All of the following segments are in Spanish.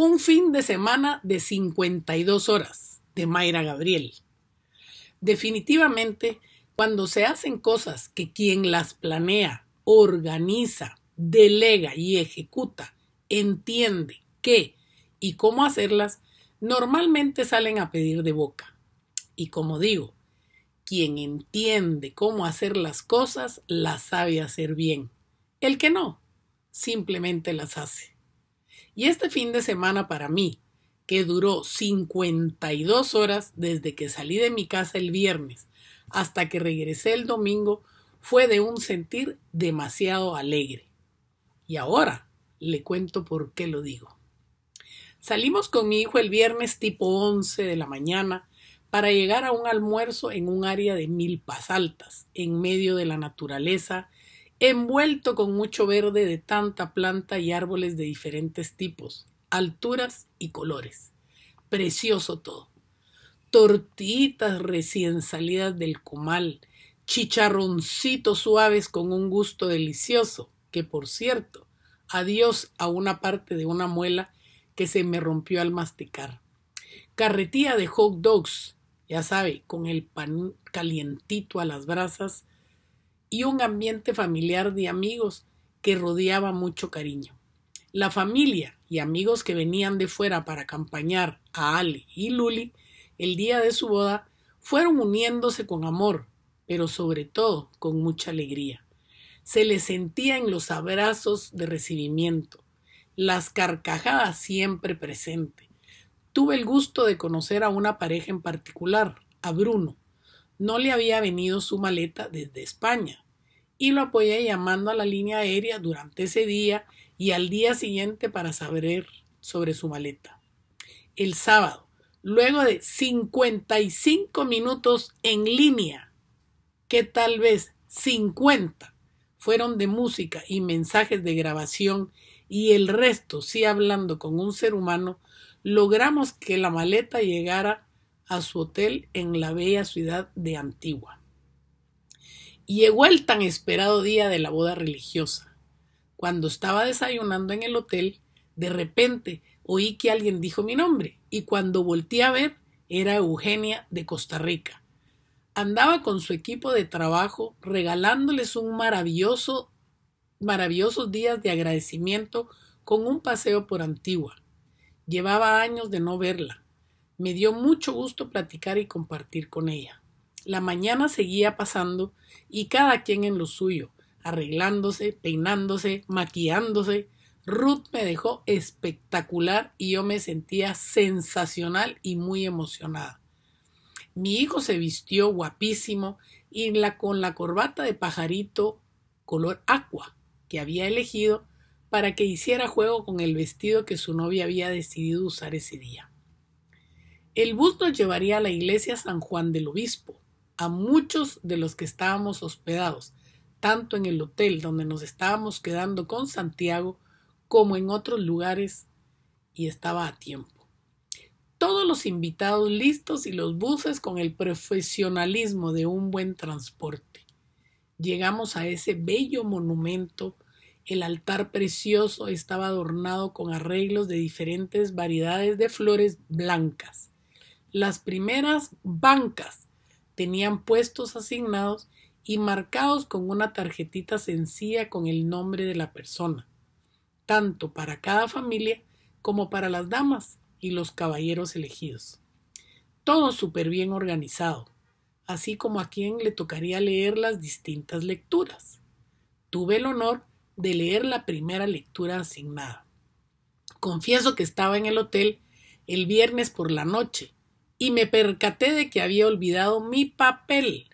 un fin de semana de 52 horas de Mayra Gabriel. Definitivamente, cuando se hacen cosas que quien las planea, organiza, delega y ejecuta, entiende qué y cómo hacerlas, normalmente salen a pedir de boca. Y como digo, quien entiende cómo hacer las cosas, las sabe hacer bien. El que no, simplemente las hace. Y este fin de semana para mí, que duró 52 horas desde que salí de mi casa el viernes hasta que regresé el domingo, fue de un sentir demasiado alegre. Y ahora le cuento por qué lo digo. Salimos con mi hijo el viernes tipo 11 de la mañana para llegar a un almuerzo en un área de pas altas, en medio de la naturaleza, envuelto con mucho verde de tanta planta y árboles de diferentes tipos, alturas y colores. Precioso todo. Tortitas recién salidas del comal, chicharroncitos suaves con un gusto delicioso, que por cierto, adiós a una parte de una muela que se me rompió al masticar. Carretilla de hot dogs, ya sabe, con el pan calientito a las brasas y un ambiente familiar de amigos que rodeaba mucho cariño. La familia y amigos que venían de fuera para acompañar a Ale y Luli el día de su boda fueron uniéndose con amor, pero sobre todo con mucha alegría. Se les sentía en los abrazos de recibimiento, las carcajadas siempre presente. Tuve el gusto de conocer a una pareja en particular, a Bruno, no le había venido su maleta desde España y lo apoyé llamando a la línea aérea durante ese día y al día siguiente para saber sobre su maleta. El sábado, luego de 55 minutos en línea, que tal vez 50 fueron de música y mensajes de grabación y el resto sí hablando con un ser humano, logramos que la maleta llegara a su hotel en la bella ciudad de Antigua. Y llegó el tan esperado día de la boda religiosa. Cuando estaba desayunando en el hotel, de repente oí que alguien dijo mi nombre y cuando volteé a ver era Eugenia de Costa Rica. Andaba con su equipo de trabajo regalándoles un maravilloso maravillosos días de agradecimiento con un paseo por Antigua. Llevaba años de no verla me dio mucho gusto platicar y compartir con ella. La mañana seguía pasando y cada quien en lo suyo, arreglándose, peinándose, maquillándose. Ruth me dejó espectacular y yo me sentía sensacional y muy emocionada. Mi hijo se vistió guapísimo y la, con la corbata de pajarito color aqua que había elegido para que hiciera juego con el vestido que su novia había decidido usar ese día. El bus nos llevaría a la iglesia San Juan del Obispo, a muchos de los que estábamos hospedados, tanto en el hotel donde nos estábamos quedando con Santiago como en otros lugares, y estaba a tiempo. Todos los invitados listos y los buses con el profesionalismo de un buen transporte. Llegamos a ese bello monumento. El altar precioso estaba adornado con arreglos de diferentes variedades de flores blancas. Las primeras bancas tenían puestos asignados y marcados con una tarjetita sencilla con el nombre de la persona, tanto para cada familia como para las damas y los caballeros elegidos. Todo súper bien organizado, así como a quien le tocaría leer las distintas lecturas. Tuve el honor de leer la primera lectura asignada. Confieso que estaba en el hotel el viernes por la noche y me percaté de que había olvidado mi papel,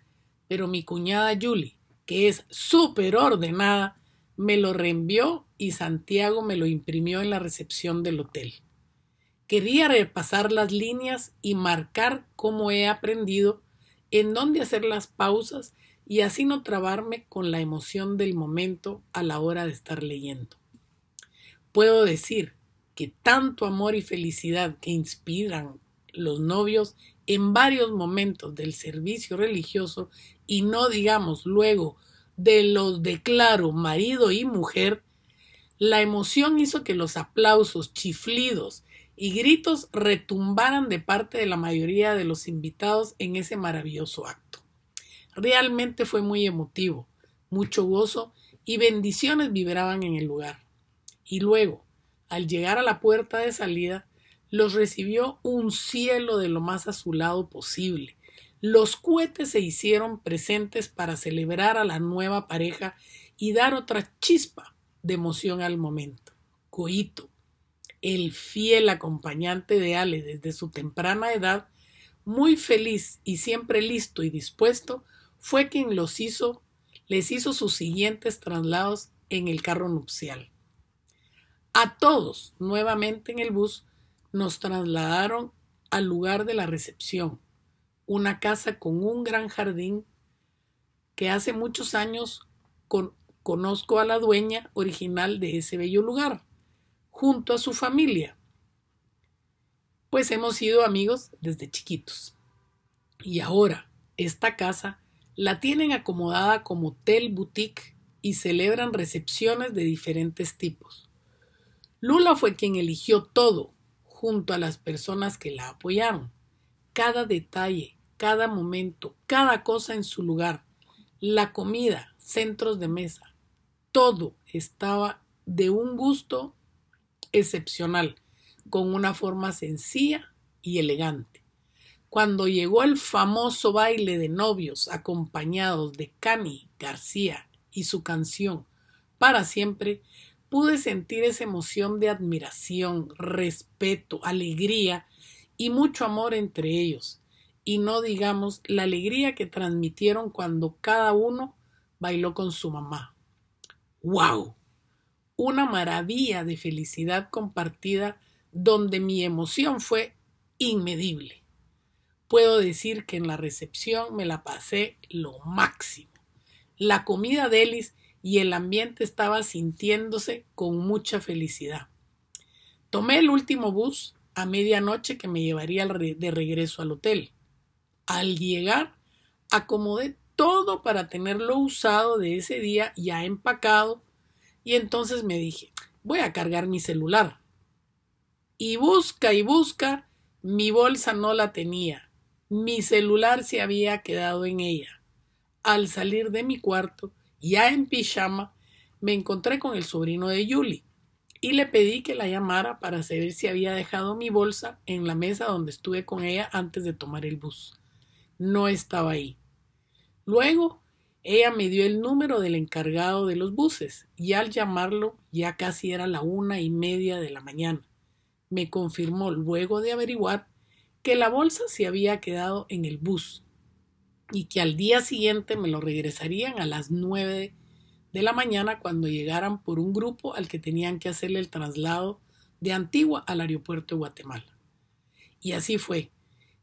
pero mi cuñada Julie, que es súper ordenada, me lo reenvió y Santiago me lo imprimió en la recepción del hotel. Quería repasar las líneas y marcar cómo he aprendido, en dónde hacer las pausas y así no trabarme con la emoción del momento a la hora de estar leyendo. Puedo decir que tanto amor y felicidad que inspiran los novios en varios momentos del servicio religioso y no digamos luego de los declaro marido y mujer, la emoción hizo que los aplausos, chiflidos y gritos retumbaran de parte de la mayoría de los invitados en ese maravilloso acto. Realmente fue muy emotivo, mucho gozo y bendiciones vibraban en el lugar. Y luego, al llegar a la puerta de salida, los recibió un cielo de lo más azulado posible. Los cohetes se hicieron presentes para celebrar a la nueva pareja y dar otra chispa de emoción al momento. Coito, el fiel acompañante de Ale desde su temprana edad, muy feliz y siempre listo y dispuesto, fue quien los hizo, les hizo sus siguientes traslados en el carro nupcial. A todos, nuevamente en el bus, nos trasladaron al lugar de la recepción, una casa con un gran jardín que hace muchos años conozco a la dueña original de ese bello lugar, junto a su familia, pues hemos sido amigos desde chiquitos. Y ahora, esta casa la tienen acomodada como hotel boutique y celebran recepciones de diferentes tipos. Lula fue quien eligió todo junto a las personas que la apoyaron. Cada detalle, cada momento, cada cosa en su lugar, la comida, centros de mesa, todo estaba de un gusto excepcional, con una forma sencilla y elegante. Cuando llegó el famoso baile de novios acompañados de Cani García y su canción Para siempre, pude sentir esa emoción de admiración, respeto, alegría y mucho amor entre ellos, y no digamos la alegría que transmitieron cuando cada uno bailó con su mamá. ¡Wow! Una maravilla de felicidad compartida donde mi emoción fue inmedible. Puedo decir que en la recepción me la pasé lo máximo. La comida de y el ambiente estaba sintiéndose con mucha felicidad. Tomé el último bus a medianoche que me llevaría de regreso al hotel. Al llegar, acomodé todo para tenerlo usado de ese día ya empacado y entonces me dije, voy a cargar mi celular. Y busca y busca, mi bolsa no la tenía, mi celular se había quedado en ella. Al salir de mi cuarto, ya en pijama me encontré con el sobrino de Julie y le pedí que la llamara para saber si había dejado mi bolsa en la mesa donde estuve con ella antes de tomar el bus. No estaba ahí. Luego, ella me dio el número del encargado de los buses y al llamarlo ya casi era la una y media de la mañana. Me confirmó luego de averiguar que la bolsa se había quedado en el bus y que al día siguiente me lo regresarían a las 9 de la mañana cuando llegaran por un grupo al que tenían que hacerle el traslado de Antigua al aeropuerto de Guatemala. Y así fue.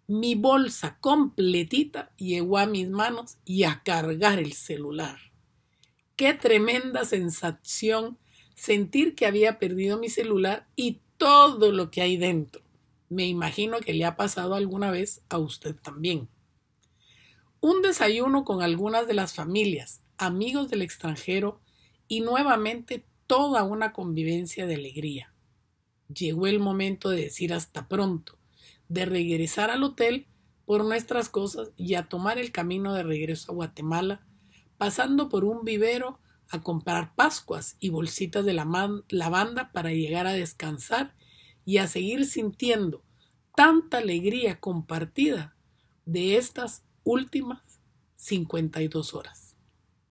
Mi bolsa completita llegó a mis manos y a cargar el celular. Qué tremenda sensación sentir que había perdido mi celular y todo lo que hay dentro. Me imagino que le ha pasado alguna vez a usted también. Un desayuno con algunas de las familias, amigos del extranjero y nuevamente toda una convivencia de alegría. Llegó el momento de decir hasta pronto, de regresar al hotel por nuestras cosas y a tomar el camino de regreso a Guatemala, pasando por un vivero a comprar pascuas y bolsitas de lavanda para llegar a descansar y a seguir sintiendo tanta alegría compartida de estas últimas 52 horas.